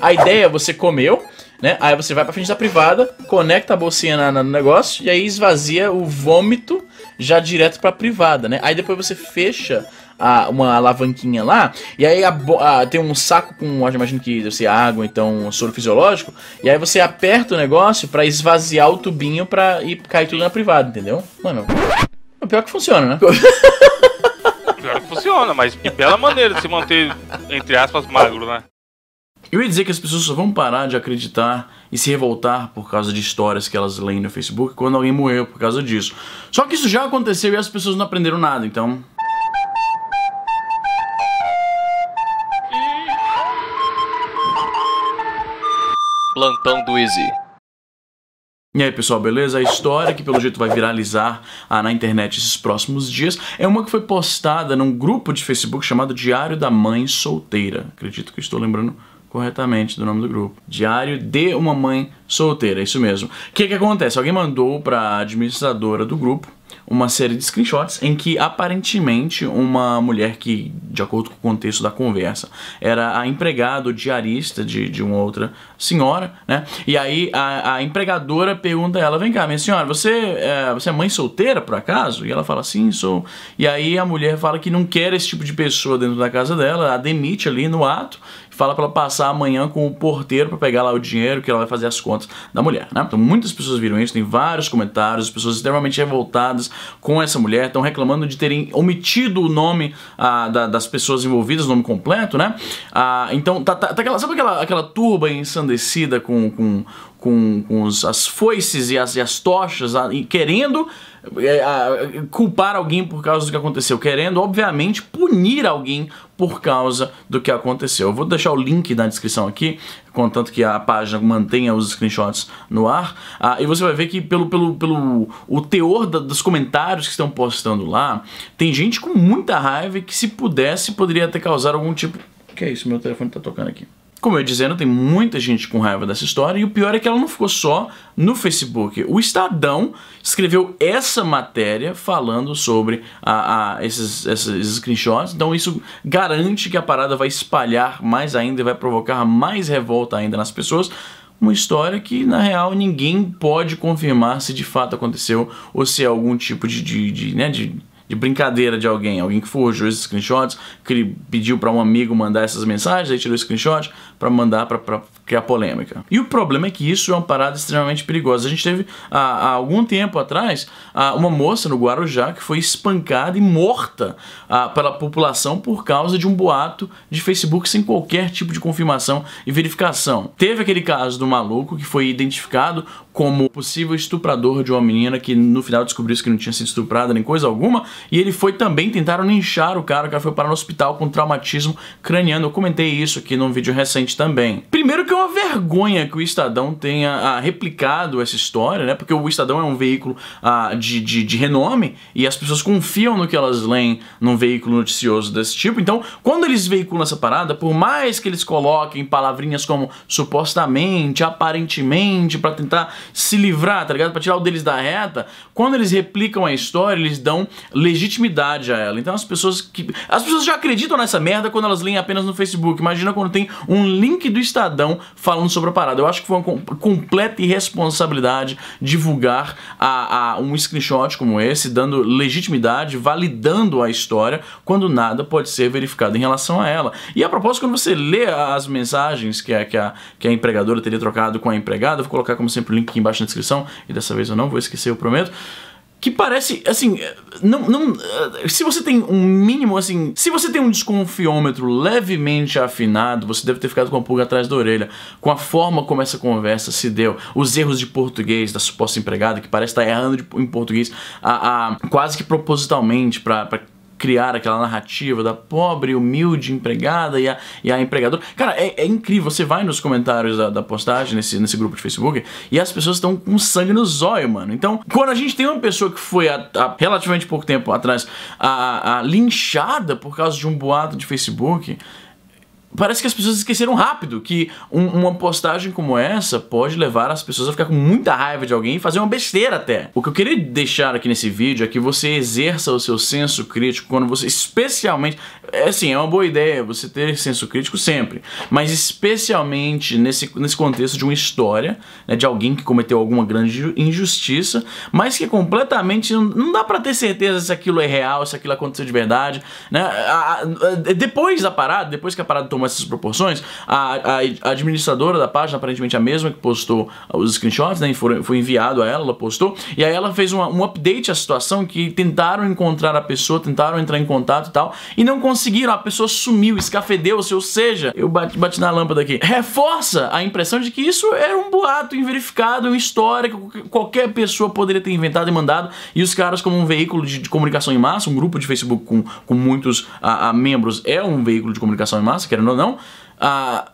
A ideia é você comeu, né? Aí você vai pra frente da privada, conecta a bolsinha na, na, no negócio e aí esvazia o vômito já direto pra privada, né? Aí depois você fecha a, uma alavanquinha lá, e aí a, a, tem um saco com, eu imagino que deve ser água, então um soro fisiológico, e aí você aperta o negócio para esvaziar o tubinho pra ir cair tudo na privada, entendeu? Mano, o pior que funciona, né? Pior que funciona, mas que bela maneira de se manter, entre aspas, magro, né? Eu ia dizer que as pessoas só vão parar de acreditar e se revoltar por causa de histórias que elas leem no Facebook quando alguém morreu por causa disso. Só que isso já aconteceu e as pessoas não aprenderam nada, então. Plantão do Easy. E aí pessoal, beleza? A história que pelo jeito vai viralizar ah, na internet esses próximos dias é uma que foi postada num grupo de Facebook chamado Diário da Mãe Solteira. Acredito que estou lembrando corretamente do nome do grupo. Diário de uma mãe solteira, é isso mesmo. O que, que acontece? Alguém mandou para a administradora do grupo uma série de screenshots em que aparentemente uma mulher que, de acordo com o contexto da conversa, era a empregada ou diarista de, de uma outra senhora, né? E aí a, a empregadora pergunta a ela: vem cá, minha senhora, você é, você é mãe solteira por acaso? E ela fala: sim, sou. E aí a mulher fala que não quer esse tipo de pessoa dentro da casa dela, a demite ali no ato fala para ela passar amanhã com o porteiro para pegar lá o dinheiro que ela vai fazer as contas da mulher, né? Então muitas pessoas viram isso, tem vários comentários, pessoas extremamente revoltadas com essa mulher, estão reclamando de terem omitido o nome ah, da, das pessoas envolvidas, o nome completo, né? Ah, então tá, tá, tá aquela, sabe aquela, aquela turba ensandecida com, com com, com os, as foices e as, e as tochas, a, e querendo é, a, culpar alguém por causa do que aconteceu, querendo, obviamente, punir alguém por causa do que aconteceu. Eu vou deixar o link na descrição aqui, contanto que a página mantenha os screenshots no ar, ah, e você vai ver que pelo, pelo, pelo o teor da, dos comentários que estão postando lá, tem gente com muita raiva que se pudesse, poderia ter causado algum tipo... Que é isso, meu telefone tá tocando aqui. Como eu ia dizendo, tem muita gente com raiva dessa história e o pior é que ela não ficou só no Facebook. O Estadão escreveu essa matéria falando sobre a, a esses, esses screenshots, então isso garante que a parada vai espalhar mais ainda e vai provocar mais revolta ainda nas pessoas uma história que, na real, ninguém pode confirmar se de fato aconteceu ou se é algum tipo de, de, de, né, de de brincadeira de alguém, alguém que forjou esses screenshots, que pediu para um amigo mandar essas mensagens, aí tirou o screenshot para mandar para que é a polêmica. E o problema é que isso é uma parada extremamente perigosa. A gente teve, há, há algum tempo atrás, uma moça no Guarujá que foi espancada e morta pela população por causa de um boato de Facebook sem qualquer tipo de confirmação e verificação. Teve aquele caso do maluco que foi identificado como possível estuprador de uma menina que no final descobriu-se que não tinha sido estuprada nem coisa alguma, e ele foi também, tentaram linchar o cara, o cara foi parar no hospital com traumatismo craniano. Eu comentei isso aqui num vídeo recente também. Primeiro que eu é uma vergonha que o Estadão tenha ah, replicado essa história, né? Porque o Estadão é um veículo ah, de, de, de, renome e as pessoas confiam no que elas leem num veículo noticioso desse tipo. Então, quando eles veiculam essa parada, por mais que eles coloquem palavrinhas como supostamente, aparentemente, para tentar se livrar, tá ligado? Pra tirar o deles da reta, quando eles replicam a história, eles dão legitimidade a ela. Então as pessoas que. As pessoas já acreditam nessa merda quando elas leem apenas no Facebook. Imagina quando tem um link do Estadão falando sobre a parada. Eu acho que foi uma com completa irresponsabilidade divulgar a, a um screenshot como esse, dando legitimidade, validando a história, quando nada pode ser verificado em relação a ela. E a propósito, quando você lê as mensagens que a, que a, que a empregadora teria trocado com a empregada, vou colocar como sempre o link aqui embaixo na descrição, e dessa vez eu não vou esquecer, eu prometo que parece, assim, não, não, se você tem um mínimo, assim, se você tem um desconfiômetro levemente afinado, você deve ter ficado com a pulga atrás da orelha, com a forma como essa conversa se deu, os erros de português da suposta empregada, que parece estar errando de, em português, a, a, quase que propositalmente, para criar aquela narrativa da pobre, humilde empregada e a, e a empregadora. Cara, é, é incrível. Você vai nos comentários da, da, postagem, nesse, nesse grupo de Facebook, e as pessoas estão com sangue no zóio, mano. Então, quando a gente tem uma pessoa que foi há, relativamente pouco tempo atrás a, a linchada por causa de um boato de Facebook, parece que as pessoas esqueceram rápido que um, uma postagem como essa pode levar as pessoas a ficar com muita raiva de alguém e fazer uma besteira até. O que eu queria deixar aqui nesse vídeo é que você exerça o seu senso crítico quando você, especialmente, é assim, é uma boa ideia você ter senso crítico sempre, mas especialmente nesse, nesse contexto de uma história, né, de alguém que cometeu alguma grande injustiça, mas que é completamente não, não dá para ter certeza se aquilo é real, se aquilo aconteceu de verdade, né? A, a, a, depois da parada, depois que a parada tomou tomou essas proporções. A, a, administradora da página, aparentemente a mesma que postou os screenshots, né? Foi, foi enviado a ela, ela postou. E aí ela fez uma, um update à situação que tentaram encontrar a pessoa, tentaram entrar em contato e tal, e não conseguiram. A pessoa sumiu, escafedeu-se, ou seja, eu bati, bati na lâmpada aqui. Reforça a impressão de que isso era um boato inverificado, uma história que qualquer pessoa poderia ter inventado e mandado, e os caras, como um veículo de, de comunicação em massa, um grupo de Facebook com, com muitos a, ah, a, ah, membros é um veículo de comunicação em massa, querendo ou não, a. Ah,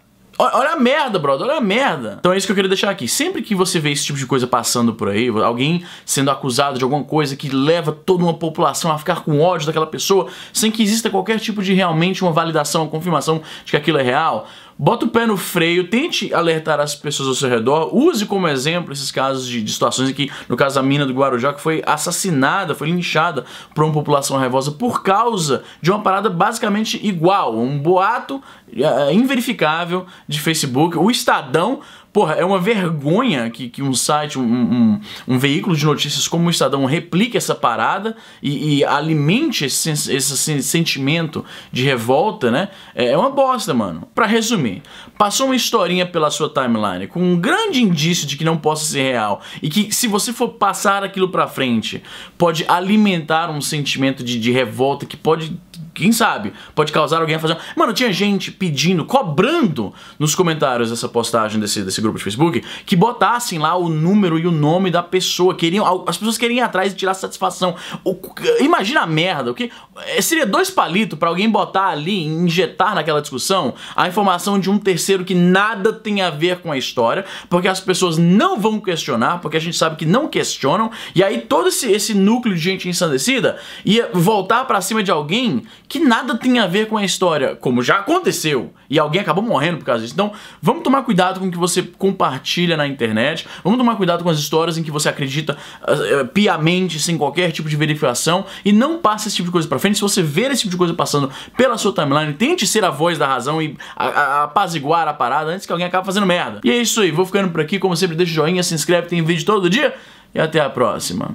olha a merda, brother, olha a merda. Então é isso que eu queria deixar aqui. Sempre que você vê esse tipo de coisa passando por aí, alguém sendo acusado de alguma coisa que leva toda uma população a ficar com ódio daquela pessoa, sem que exista qualquer tipo de realmente uma validação, uma confirmação de que aquilo é real, Bota o pé no freio, tente alertar as pessoas ao seu redor, use como exemplo esses casos de, de situações aqui, no caso a mina do Guarujá, que foi assassinada, foi linchada por uma população raivosa por causa de uma parada basicamente igual, um boato eh, inverificável de Facebook. O Estadão Porra, é uma vergonha que, que um site, um, um, um veículo de notícias como o Estadão replique essa parada e, e alimente esse, esse, sentimento de revolta, né? É, é uma bosta, mano. Pra resumir, passou uma historinha pela sua timeline com um grande indício de que não possa ser real e que se você for passar aquilo pra frente, pode alimentar um sentimento de, de revolta que pode quem sabe, pode causar alguém a fazer... Mano, tinha gente pedindo, cobrando nos comentários dessa postagem desse, desse grupo de Facebook, que botassem lá o número e o nome da pessoa, queriam, as pessoas queriam ir atrás e tirar satisfação. O, imagina a merda, o que... Eh, seria dois palitos para alguém botar ali, injetar naquela discussão, a informação de um terceiro que nada tem a ver com a história, porque as pessoas não vão questionar, porque a gente sabe que não questionam, e aí todo esse, esse núcleo de gente ensandecida ia voltar para cima de alguém que nada tem a ver com a história, como já aconteceu, e alguém acabou morrendo por causa disso. Então, vamos tomar cuidado com o que você compartilha na internet, vamos tomar cuidado com as histórias em que você acredita uh, piamente, sem qualquer tipo de verificação, e não passe esse tipo de coisa pra frente. Se você ver esse tipo de coisa passando pela sua timeline, tente ser a voz da razão e a, a, apaziguar a parada antes que alguém acabe fazendo merda. E é isso aí, vou ficando por aqui, como sempre, deixa o joinha, se inscreve, tem vídeo todo dia, e até a próxima.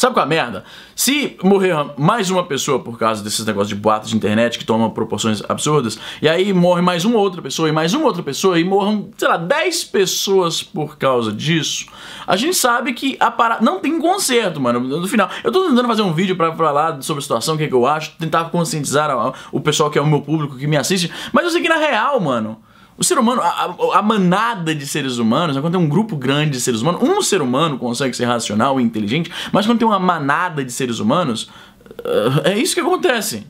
Sabe qual é a merda? Se morrer mais uma pessoa por causa desses negócios de boatos de internet que tomam proporções absurdas, e aí morre mais uma outra pessoa, e mais uma outra pessoa, e morram, sei lá, 10 pessoas por causa disso, a gente sabe que a para Não tem conserto, mano. No final, eu tô tentando fazer um vídeo pra falar sobre a situação, o que, é que eu acho, tentar conscientizar o pessoal que é o meu público que me assiste, mas eu sei que na real, mano. O ser humano, a, a manada de seres humanos, né, quando tem um grupo grande de seres humanos, um ser humano consegue ser racional e inteligente, mas quando tem uma manada de seres humanos, eh, é isso que acontece.